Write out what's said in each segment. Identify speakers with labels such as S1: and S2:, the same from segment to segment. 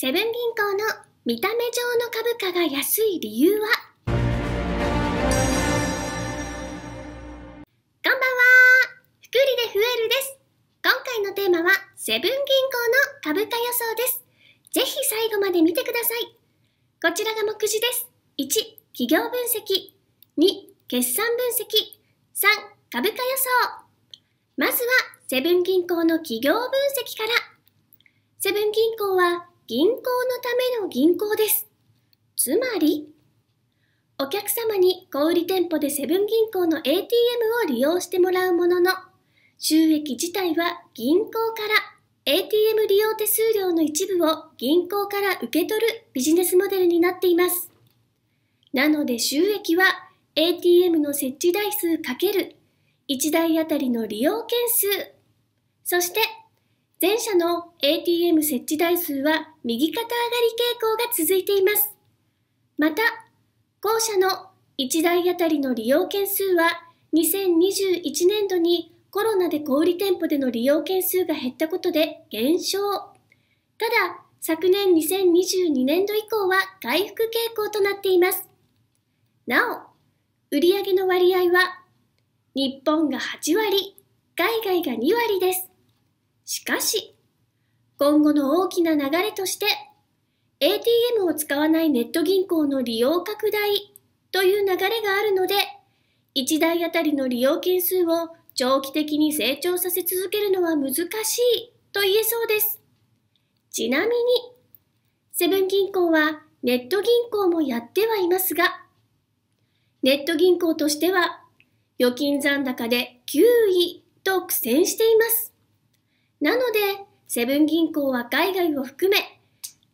S1: セブン銀行の見た目上の株価が安い理由はこんばんはく利でふえるです今回のテーマはセブン銀行の株価予想ですぜひ最後まで見てくださいこちらが目次です1企業分析2決算分析3株価予想まずはセブン銀行の企業分析からセブン銀行は銀行のための銀行です。つまり、お客様に小売店舗でセブン銀行の ATM を利用してもらうものの、収益自体は銀行から ATM 利用手数料の一部を銀行から受け取るビジネスモデルになっています。なので収益は ATM の設置台数 ×1 台あたりの利用件数、そして前者の ATM 設置台数は右肩上がり傾向が続いています。また、後者の1台あたりの利用件数は2021年度にコロナで小売店舗での利用件数が減ったことで減少。ただ、昨年2022年度以降は回復傾向となっています。なお、売上の割合は、日本が8割、海外が2割です。しかし、今後の大きな流れとして、ATM を使わないネット銀行の利用拡大という流れがあるので、1台あたりの利用件数を長期的に成長させ続けるのは難しいと言えそうです。ちなみに、セブン銀行はネット銀行もやってはいますが、ネット銀行としては預金残高で9位と苦戦しています。なので、セブン銀行は海外を含め、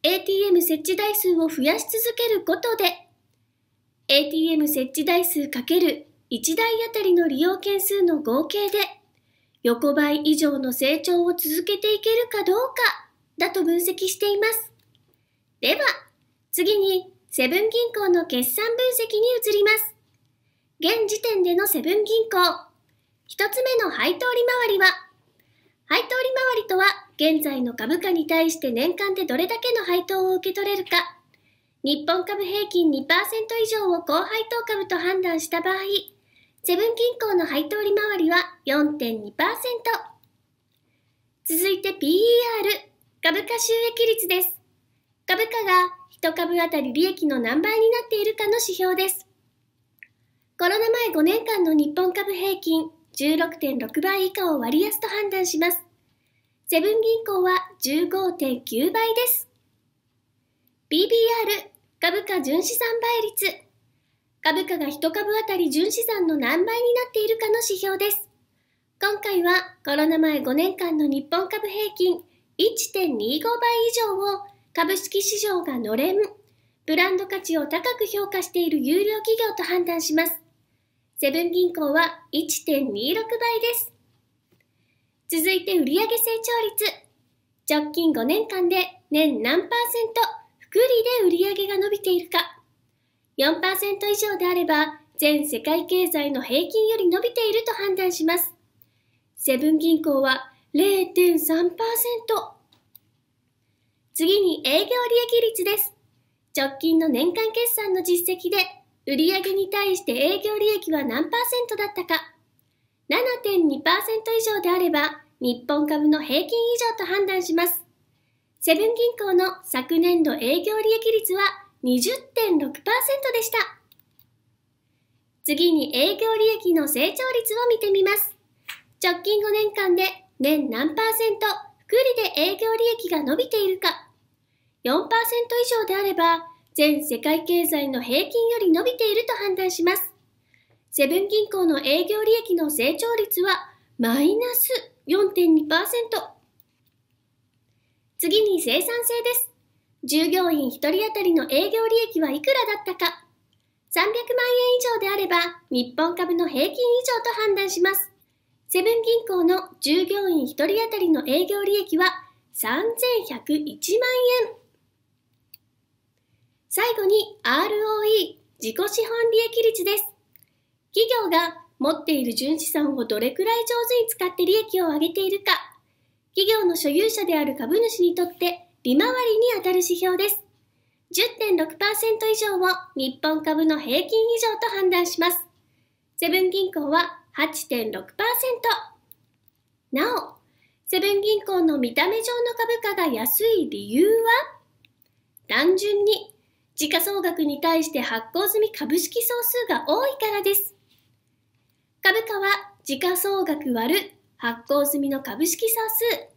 S1: ATM 設置台数を増やし続けることで、ATM 設置台数かける1台あたりの利用件数の合計で、横ばい以上の成長を続けていけるかどうか、だと分析しています。では、次にセブン銀行の決算分析に移ります。現時点でのセブン銀行。1つ目の配当利回りは配当利回りとは、現在の株価に対して年間でどれだけの配当を受け取れるか、日本株平均2%以上を高配当株と判断した場合、セブン銀行の配当利回りは4.2%。続いて PER、株価収益率です。株価が1株当たり利益の何倍になっているかの指標です。コロナ前5年間の日本株平均16.6倍以下を割安と判断します。セブン銀行は15.9倍です。BBR 株価純資産倍率株価が1株当たり純資産の何倍になっているかの指標です。今回はコロナ前5年間の日本株平均1.25倍以上を株式市場がのれん、ブランド価値を高く評価している優良企業と判断します。セブン銀行は1.26倍です。続いて売上成長率。直近5年間で年何パーセント福利で売上が伸びているか。4%以上であれば全世界経済の平均より伸びていると判断します。セブン銀行は0.3%。次に営業利益率です。直近の年間決算の実績で売上に対して営業利益は何パーセントだったか7.2%以上であれば日本株の平均以上と判断しますセブン銀行の昨年度営業利益率は20.6%でした次に営業利益の成長率を見てみます直近5年間で年何パーセント福利で営業利益が伸びているか4%以上であれば全世界経済の平均より伸びていると判断します。セブン銀行の営業利益の成長率はマイナス4.2%。次に生産性です。従業員1人当たりの営業利益はいくらだったか。300万円以上であれば日本株の平均以上と判断します。セブン銀行の従業員1人当たりの営業利益は3101万円。最後に ROE、自己資本利益率です。企業が持っている純資産をどれくらい上手に使って利益を上げているか、企業の所有者である株主にとって利回りにあたる指標です。10.6%以上を日本株の平均以上と判断します。セブン銀行は8.6%。なお、セブン銀行の見た目上の株価が安い理由は単純に時価総額に対して発行済み株式総数が多いからです。株価は時価総額割る発行済みの株式総数。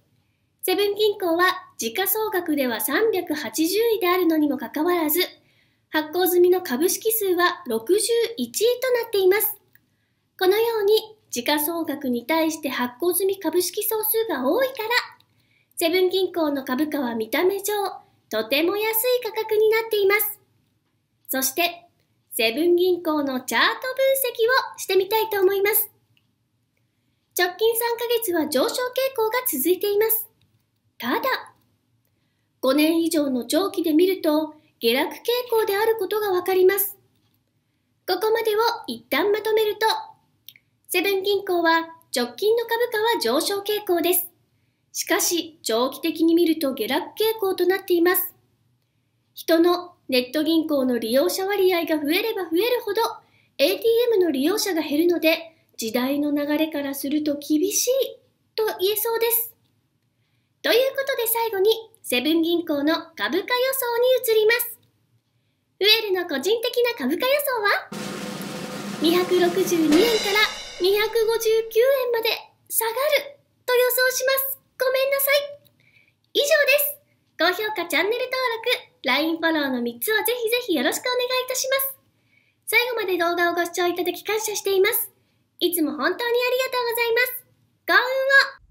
S1: セブン銀行は時価総額では380位であるのにもかかわらず、発行済みの株式数は61位となっています。このように時価総額に対して発行済み株式総数が多いから、セブン銀行の株価は見た目上、とても安い価格になっています。そして、セブン銀行のチャート分析をしてみたいと思います。直近3ヶ月は上昇傾向が続いています。ただ、5年以上の長期で見ると、下落傾向であることがわかります。ここまでを一旦まとめると、セブン銀行は直近の株価は上昇傾向です。しかし、長期的に見ると下落傾向となっています。人のネット銀行の利用者割合が増えれば増えるほど、ATM の利用者が減るので、時代の流れからすると厳しいと言えそうです。ということで最後に、セブン銀行の株価予想に移ります。ウェルの個人的な株価予想は262円から259円まで下がると予想します。ごめんなさい。以上です。高評価、チャンネル登録、LINE フォローの3つをぜひぜひよろしくお願いいたします。最後まで動画をご視聴いただき感謝しています。いつも本当にありがとうございます。幸運を